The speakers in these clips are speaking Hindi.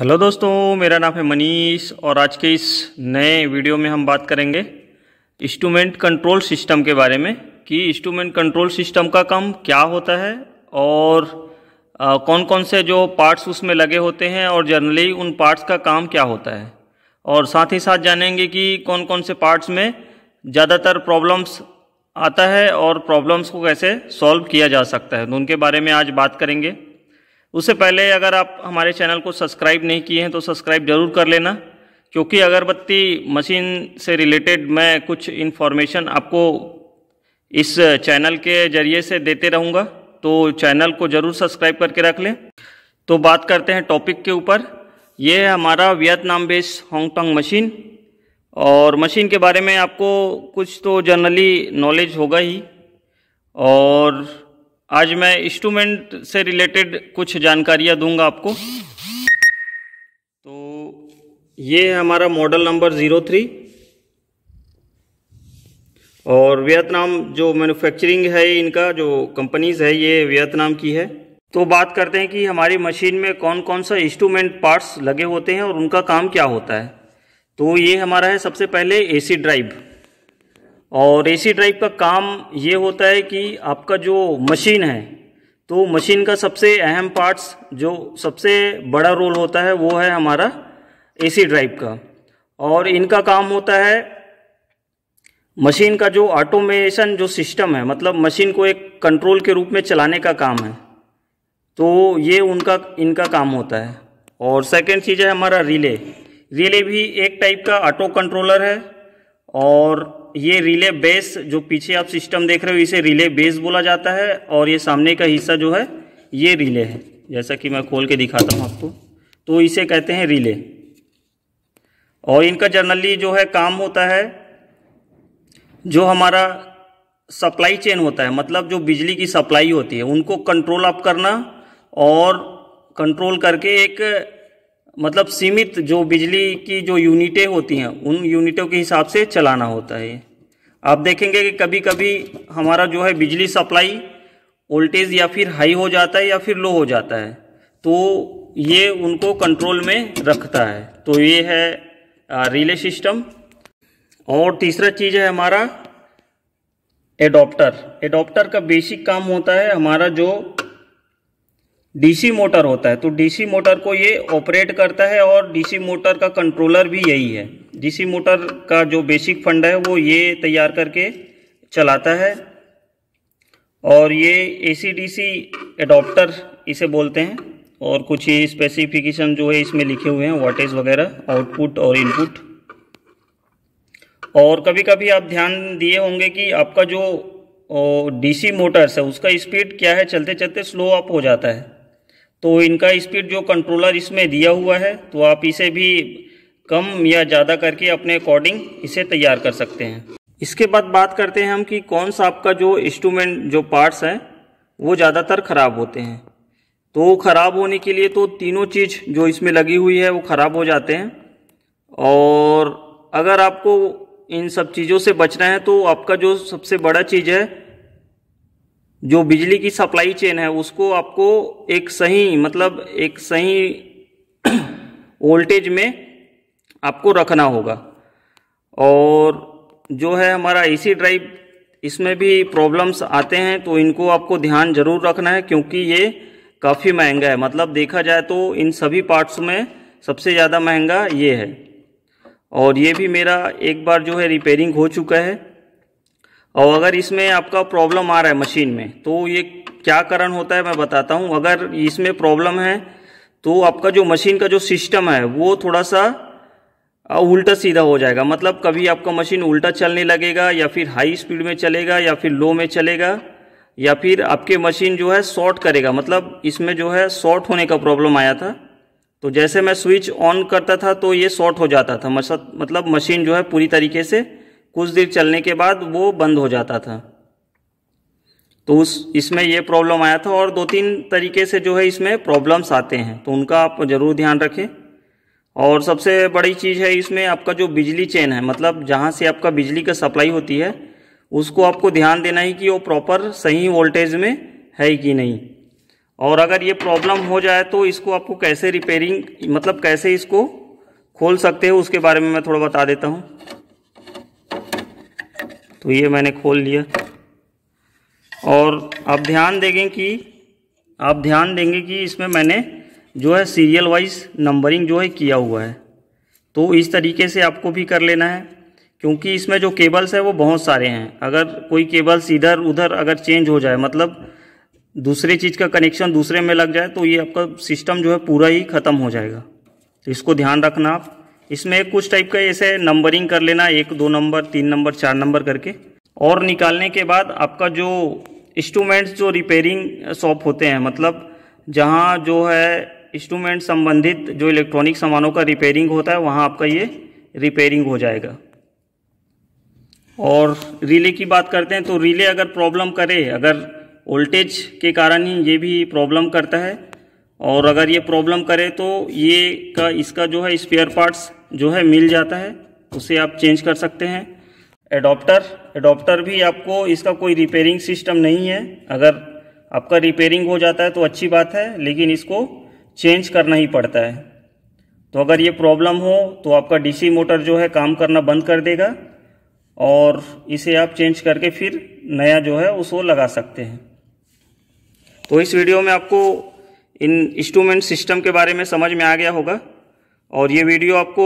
हेलो दोस्तों मेरा नाम है मनीष और आज के इस नए वीडियो में हम बात करेंगे इंस्ट्रूमेंट कंट्रोल सिस्टम के बारे में कि इंस्ट्रूमेंट कंट्रोल सिस्टम का काम क्या होता है और आ, कौन कौन से जो पार्ट्स उसमें लगे होते हैं और जनरली उन पार्ट्स का काम क्या होता है और साथ ही साथ जानेंगे कि कौन कौन से पार्ट्स में ज़्यादातर प्रॉब्लम्स आता है और प्रॉब्लम्स को कैसे सॉल्व किया जा सकता है तो उनके बारे में आज बात करेंगे उससे पहले अगर आप हमारे चैनल को सब्सक्राइब नहीं किए हैं तो सब्सक्राइब जरूर कर लेना क्योंकि अगरबत्ती मशीन से रिलेटेड मैं कुछ इन्फॉर्मेशन आपको इस चैनल के जरिए से देते रहूँगा तो चैनल को ज़रूर सब्सक्राइब करके रख लें तो बात करते हैं टॉपिक के ऊपर ये है हमारा वियतनाम बेस हांगटोंग मशीन और मशीन के बारे में आपको कुछ तो जनरली नॉलेज होगा ही और आज मैं इंस्ट्रूमेंट से रिलेटेड कुछ जानकारियाँ दूंगा आपको तो ये है हमारा मॉडल नंबर ज़ीरो थ्री और वियतनाम जो मैन्युफैक्चरिंग है इनका जो कंपनीज है ये वियतनाम की है तो बात करते हैं कि हमारी मशीन में कौन कौन सा इंस्ट्रूमेंट पार्ट्स लगे होते हैं और उनका काम क्या होता है तो ये हमारा है सबसे पहले एसी ड्राइव और एसी ड्राइव का काम ये होता है कि आपका जो मशीन है तो मशीन का सबसे अहम पार्ट्स जो सबसे बड़ा रोल होता है वो है हमारा एसी ड्राइव का और इनका काम होता है मशीन का जो ऑटोमेशन जो सिस्टम है मतलब मशीन को एक कंट्रोल के रूप में चलाने का काम है तो ये उनका इनका काम होता है और सेकेंड चीज़ है हमारा रिले रिले भी एक टाइप का ऑटो कंट्रोलर है और ये रिले बेस जो पीछे आप सिस्टम देख रहे हो इसे रिले बेस बोला जाता है और ये सामने का हिस्सा जो है ये रिले है जैसा कि मैं खोल के दिखाता हूँ आपको तो इसे कहते हैं रिले और इनका जनरली जो है काम होता है जो हमारा सप्लाई चेन होता है मतलब जो बिजली की सप्लाई होती है उनको कंट्रोल अप करना और कंट्रोल करके एक मतलब सीमित जो बिजली की जो यूनिटें होती हैं उन यूनिटों के हिसाब से चलाना होता है आप देखेंगे कि कभी कभी हमारा जो है बिजली सप्लाई वोल्टेज या फिर हाई हो जाता है या फिर लो हो जाता है तो ये उनको कंट्रोल में रखता है तो ये है रिले सिस्टम और तीसरा चीज़ है हमारा एडोप्टर एडोप्टर का बेसिक काम होता है हमारा जो डीसी मोटर होता है तो डीसी मोटर को ये ऑपरेट करता है और डीसी मोटर का कंट्रोलर भी यही है डीसी मोटर का जो बेसिक फंड है वो ये तैयार करके चलाता है और ये एसी डीसी एडॉप्टर इसे बोलते हैं और कुछ ही स्पेसिफिकेशन जो है इसमें लिखे हुए हैं वाटेज वगैरह आउटपुट और इनपुट और कभी कभी आप ध्यान दिए होंगे कि आपका जो डीसी मोटर्स है उसका स्पीड क्या है चलते चलते स्लो अप हो जाता है तो इनका स्पीड जो कंट्रोलर इसमें दिया हुआ है तो आप इसे भी कम या ज़्यादा करके अपने अकॉर्डिंग इसे तैयार कर सकते हैं इसके बाद बात करते हैं हम कि कौन सा आपका जो इंस्ट्रूमेंट जो पार्ट्स हैं वो ज़्यादातर ख़राब होते हैं तो ख़राब होने के लिए तो तीनों चीज़ जो इसमें लगी हुई है वो ख़राब हो जाते हैं और अगर आपको इन सब चीज़ों से बचना है तो आपका जो सबसे बड़ा चीज़ है जो बिजली की सप्लाई चेन है उसको आपको एक सही मतलब एक सही वोल्टेज में आपको रखना होगा और जो है हमारा एसी e ड्राइव इसमें भी प्रॉब्लम्स आते हैं तो इनको आपको ध्यान जरूर रखना है क्योंकि ये काफ़ी महंगा है मतलब देखा जाए तो इन सभी पार्ट्स में सबसे ज़्यादा महंगा ये है और ये भी मेरा एक बार जो है रिपेयरिंग हो चुका है और अगर इसमें आपका प्रॉब्लम आ रहा है मशीन में तो ये क्या कारण होता है मैं बताता हूँ अगर इसमें प्रॉब्लम है तो आपका जो मशीन का जो सिस्टम है वो थोड़ा सा उल्टा सीधा हो जाएगा मतलब कभी आपका मशीन उल्टा चलने लगेगा या फिर हाई स्पीड में चलेगा या फिर लो में चलेगा या फिर आपके मशीन जो है शॉर्ट करेगा मतलब इसमें जो है शॉर्ट होने का प्रॉब्लम आया था तो जैसे मैं स्विच ऑन करता था तो ये शॉर्ट हो जाता था मतलब मशीन जो है पूरी तरीके से कुछ देर चलने के बाद वो बंद हो जाता था तो उस इसमें यह प्रॉब्लम आया था और दो तीन तरीके से जो है इसमें प्रॉब्लम्स आते हैं तो उनका आप ज़रूर ध्यान रखें और सबसे बड़ी चीज़ है इसमें आपका जो बिजली चेन है मतलब जहाँ से आपका बिजली का सप्लाई होती है उसको आपको ध्यान देना है कि वो प्रॉपर सही वोल्टेज में है कि नहीं और अगर ये प्रॉब्लम हो जाए तो इसको आपको कैसे रिपेयरिंग मतलब कैसे इसको खोल सकते हो उसके बारे में मैं थोड़ा बता देता हूँ तो ये मैंने खोल लिया और आप ध्यान देंगे कि आप ध्यान देंगे कि इसमें मैंने जो है सीरियल वाइज नंबरिंग जो है किया हुआ है तो इस तरीके से आपको भी कर लेना है क्योंकि इसमें जो केबल्स हैं वो बहुत सारे हैं अगर कोई केबल्स इधर उधर अगर चेंज हो जाए मतलब दूसरे चीज़ का कनेक्शन दूसरे में लग जाए तो ये आपका सिस्टम जो है पूरा ही ख़त्म हो जाएगा तो इसको ध्यान रखना आप इसमें कुछ टाइप का ऐसे नंबरिंग कर लेना एक दो नंबर तीन नंबर चार नंबर करके और निकालने के बाद आपका जो इंस्ट्रूमेंट्स जो रिपेयरिंग शॉप होते हैं मतलब जहाँ जो है इंस्ट्रूमेंट संबंधित जो इलेक्ट्रॉनिक सामानों का रिपेयरिंग होता है वहाँ आपका ये रिपेयरिंग हो जाएगा और रिले की बात करते हैं तो रिले अगर प्रॉब्लम करे अगर वोल्टेज के कारण ही ये भी प्रॉब्लम करता है और अगर ये प्रॉब्लम करे तो ये का इसका जो है स्पेयर पार्ट्स जो है मिल जाता है उसे आप चेंज कर सकते हैं एडोप्टर एडोप्टर भी आपको इसका कोई रिपेयरिंग सिस्टम नहीं है अगर आपका रिपेयरिंग हो जाता है तो अच्छी बात है लेकिन इसको चेंज करना ही पड़ता है तो अगर ये प्रॉब्लम हो तो आपका डीसी मोटर जो है काम करना बंद कर देगा और इसे आप चेंज करके फिर नया जो है उसको लगा सकते हैं तो इस वीडियो में आपको इन इंस्ट्रूमेंट सिस्टम के बारे में समझ में आ गया होगा और ये वीडियो आपको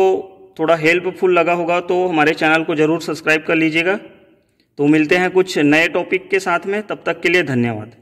थोड़ा हेल्पफुल लगा होगा तो हमारे चैनल को ज़रूर सब्सक्राइब कर लीजिएगा तो मिलते हैं कुछ नए टॉपिक के साथ में तब तक के लिए धन्यवाद